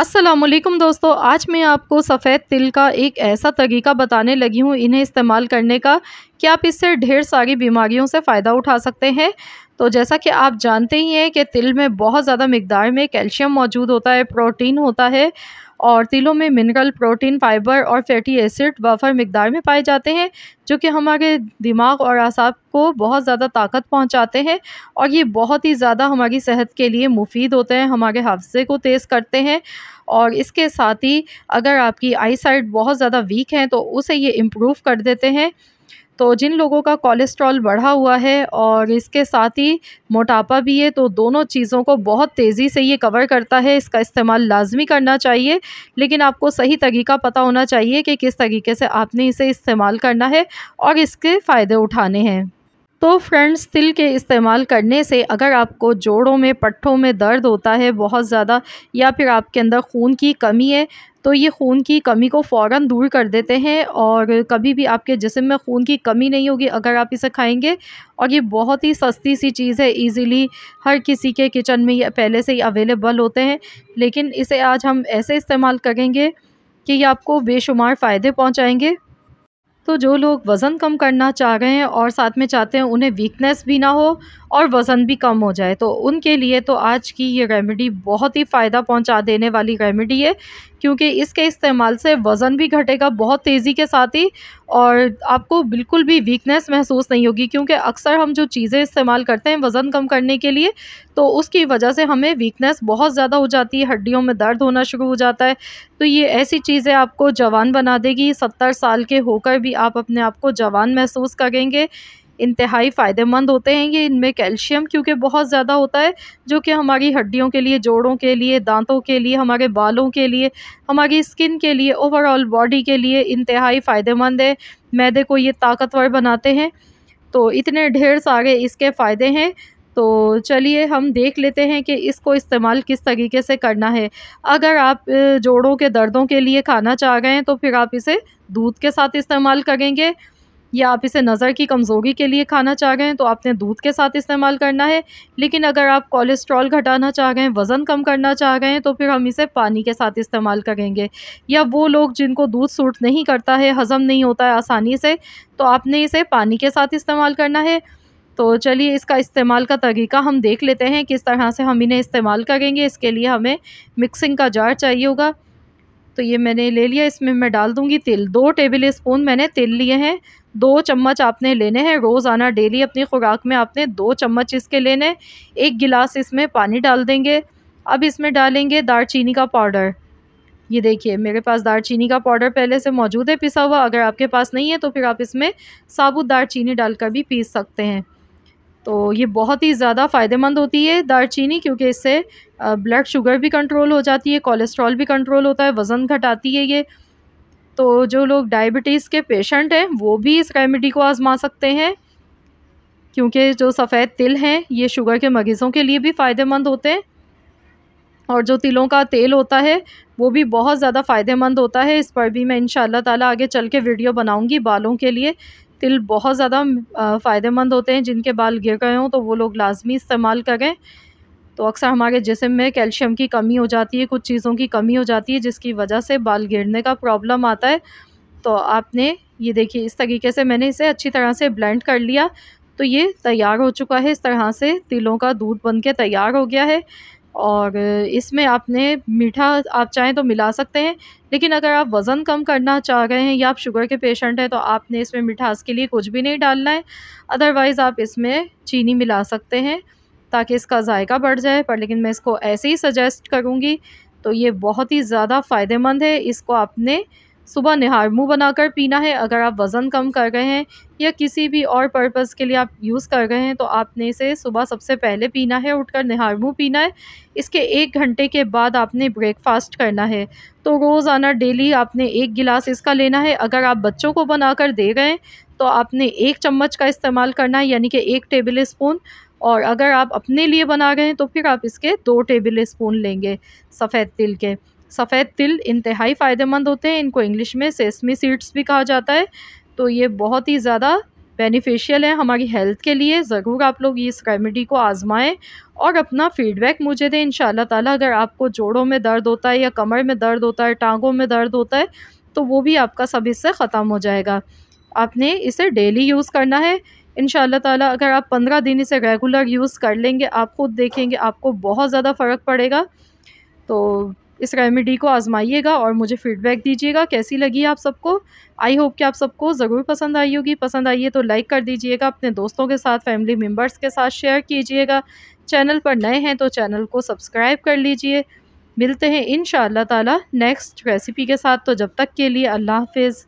असलम दोस्तों आज मैं आपको सफ़ेद तिल का एक ऐसा तरीका बताने लगी हूँ इन्हें इस्तेमाल करने का कि आप इससे ढेर सारी बीमारियों से फ़ायदा उठा सकते हैं तो जैसा कि आप जानते ही हैं कि तिल में बहुत ज़्यादा मकदार में कैल्शियम मौजूद होता है प्रोटीन होता है और तिलों में मिनरल प्रोटीन फाइबर और फैटी एसिड वफर मकदार में पाए जाते हैं जो कि हमारे दिमाग और आसाब को बहुत ज़्यादा ताकत पहुंचाते हैं और ये बहुत ही ज़्यादा हमारी सेहत के लिए मुफीद होते हैं हमारे हादसे को तेज़ करते हैं और इसके साथ ही अगर आपकी आई साइड बहुत ज़्यादा वीक हैं तो उसे ये इम्प्रूव कर देते हैं तो जिन लोगों का कोलेस्ट्रॉल बढ़ा हुआ है और इसके साथ ही मोटापा भी है तो दोनों चीज़ों को बहुत तेज़ी से ये कवर करता है इसका इस्तेमाल लाजमी करना चाहिए लेकिन आपको सही तरीका पता होना चाहिए कि किस तरीके से आपने इसे इस्तेमाल करना है और इसके फ़ायदे उठाने हैं तो फ्रेंड्स तिल के इस्तेमाल करने से अगर आपको जोड़ों में पट्ठों में दर्द होता है बहुत ज़्यादा या फिर आपके अंदर खून की कमी है तो ये खून की कमी को फ़ौर दूर कर देते हैं और कभी भी आपके जिसम में खून की कमी नहीं होगी अगर आप इसे खाएंगे और ये बहुत ही सस्ती सी चीज़ है इजीली हर किसी के किचन में ये पहले से ही अवेलेबल होते हैं लेकिन इसे आज हम ऐसे इस्तेमाल करेंगे कि ये आपको बेशुमार फ़ायदे पहुँचाएँगे तो जो लोग वज़न कम करना चाह रहे हैं और साथ में चाहते हैं उन्हें वीकनेस भी ना हो और वज़न भी कम हो जाए तो उनके लिए तो आज की ये रेमेडी बहुत ही फ़ायदा पहुंचा देने वाली रेमेडी है क्योंकि इसके इस्तेमाल से वज़न भी घटेगा बहुत तेज़ी के साथ ही और आपको बिल्कुल भी वीकनेस महसूस नहीं होगी क्योंकि अक्सर हम जो चीज़ें इस्तेमाल करते हैं वज़न कम करने के लिए तो उसकी वजह से हमें वीकनेस बहुत ज़्यादा हो जाती है हड्डियों में दर्द होना शुरू हो जाता है तो ये ऐसी चीज़ें आपको जवान बना देगी सत्तर साल के होकर भी आप अपने आप को जवान महसूस करेंगे इंतहाई फ़ायदेमंद होते हैं ये इनमें कैल्शियम क्योंकि बहुत ज़्यादा होता है जो कि हमारी हड्डियों के लिए जोड़ों के लिए दांतों के लिए हमारे बालों के लिए हमारी स्किन के लिए ओवरऑल बॉडी के लिए इंतहाई फ़ायदेमंद है मैदे को ये ताकतवर बनाते हैं तो इतने ढेर सारे इसके फ़ायदे हैं तो चलिए हम देख लेते हैं कि इसको इस्तेमाल किस तरीके से करना है अगर आप जोड़ों के दर्दों के लिए खाना चाह रहे हैं तो फिर आप इसे दूध के साथ इस्तेमाल करेंगे या आप इसे नज़र की कमज़ोरी के लिए खाना चाह रहे हैं तो आपने दूध के साथ इस्तेमाल करना है लेकिन अगर आप कोलेस्ट्रॉल घटाना चाह रहे हैं वज़न कम करना चाह रहे हैं तो फिर हम इसे पानी के साथ इस्तेमाल करेंगे या वो लोग जिनको दूध सूट नहीं करता है हज़म नहीं होता है आसानी से तो आपने इसे पानी के साथ इस्तेमाल करना है तो चलिए इसका इस्तेमाल का तरीका हम देख लेते हैं किस तरह से हम इन्हें इस्तेमाल करेंगे इसके लिए हमें मिक्सिंग का जार चाहिए होगा तो ये मैंने ले लिया इसमें मैं डाल दूंगी तिल दो टेबल स्पून मैंने तिल लिए हैं दो चम्मच आपने लेने हैं रोज़ाना डेली अपनी खुराक में आपने दो चम्मच इसके लेने एक गिलास इसमें पानी डाल देंगे अब इसमें डालेंगे चीनी का पाउडर ये देखिए मेरे पास चीनी का पाउडर पहले से मौजूद है पिसा हुआ अगर आपके पास नहीं है तो फिर आप इसमें साबुत दालचीनी डालकर भी पीस सकते हैं तो ये बहुत ही ज़्यादा फ़ायदेमंद होती है दालचीनी क्योंकि इससे ब्लड शुगर भी कंट्रोल हो जाती है कोलेस्ट्रॉल भी कंट्रोल होता है वज़न घटाती है ये तो जो लोग डायबिटीज़ के पेशेंट हैं वो भी इस रेमेडी को आज़मा सकते हैं क्योंकि जो सफ़ेद तिल हैं ये शुगर के मरीज़ों के लिए भी फ़ायदेमंद होते हैं और जो तिलों का तेल होता है वो भी बहुत ज़्यादा फ़ायदेमंद होता है इस पर भी मैं इन ताला आगे चल के वीडियो बनाऊँगी बालों के लिए तिल बहुत ज़्यादा फ़ायदेमंद होते हैं जिनके बाल गिर गए हों तो वो लोग लाजमी इस्तेमाल करें तो अक्सर हमारे जिसम में कैल्शियम की कमी हो जाती है कुछ चीज़ों की कमी हो जाती है जिसकी वजह से बाल गिरने का प्रॉब्लम आता है तो आपने ये देखिए इस तरीके से मैंने इसे अच्छी तरह से ब्लेंड कर लिया तो ये तैयार हो चुका है इस तरह से तिलों का दूध बन के तैयार हो गया है और इसमें आपने मीठा आप चाहें तो मिला सकते हैं लेकिन अगर आप वज़न कम करना चाह रहे हैं या आप शुगर के पेशेंट हैं तो आपने इसमें मिठास के लिए कुछ भी नहीं डालना है अदरवाइज़ आप इसमें चीनी मिला सकते हैं ताकि इसका जायका बढ़ जाए पर लेकिन मैं इसको ऐसे ही सजेस्ट करूँगी तो ये बहुत ही ज़्यादा फ़ायदेमंद है इसको आपने सुबह निहार मुंह बनाकर पीना है अगर आप वज़न कम कर रहे हैं या किसी भी और पर्पज़ के लिए आप यूज़ कर रहे हैं तो आपने इसे सुबह सबसे पहले पीना है उठकर निहार मुँह पीना है इसके एक घंटे के बाद आपने ब्रेकफास्ट करना है तो रोज़ाना डेली आपने एक गिलास इसका लेना है अगर आप बच्चों को बनाकर दे रहे हैं तो आपने एक चम्मच का इस्तेमाल करना है यानी कि एक टेबल स्पून और अगर आप अपने लिए बना रहे हैं तो फिर आप इसके दो टेबल स्पून लेंगे सफ़ेद तिल के सफ़ेद तिल इंतहाई फ़ायदेमंद होते हैं इनको इंग्लिश में सेसमी सीड्स भी कहा जाता है तो ये बहुत ही ज़्यादा बेनिफिशियल है हमारी हेल्थ के लिए ज़रूर आप लोग इस रेमेडी को आज़माएं और अपना फीडबैक मुझे दें इन ताला अगर आपको जोड़ों में दर्द होता है या कमर में दर्द होता है टांगों में दर्द होता है तो वो भी आपका सब इससे ख़त्म हो जाएगा आपने इसे डेली यूज़ करना है इन ताला अगर आप पंद्रह दिन इसे रेगुलर यूज़ कर लेंगे आप खुद देखेंगे आपको बहुत ज़्यादा फ़र्क पड़ेगा तो इस रेमेडी को आजमाइएगा और मुझे फ़ीडबैक दीजिएगा कैसी लगी आप सबको आई होप कि आप सबको ज़रूर पसंद आई होगी पसंद आई है तो लाइक कर दीजिएगा अपने दोस्तों के साथ फैमिली मेम्बर्स के साथ शेयर कीजिएगा चैनल पर नए हैं तो चैनल को सब्सक्राइब कर लीजिए मिलते हैं इन ताला नेक्स्ट रेसिपी के साथ तो जब तक के लिए अल्लाह हाफिज़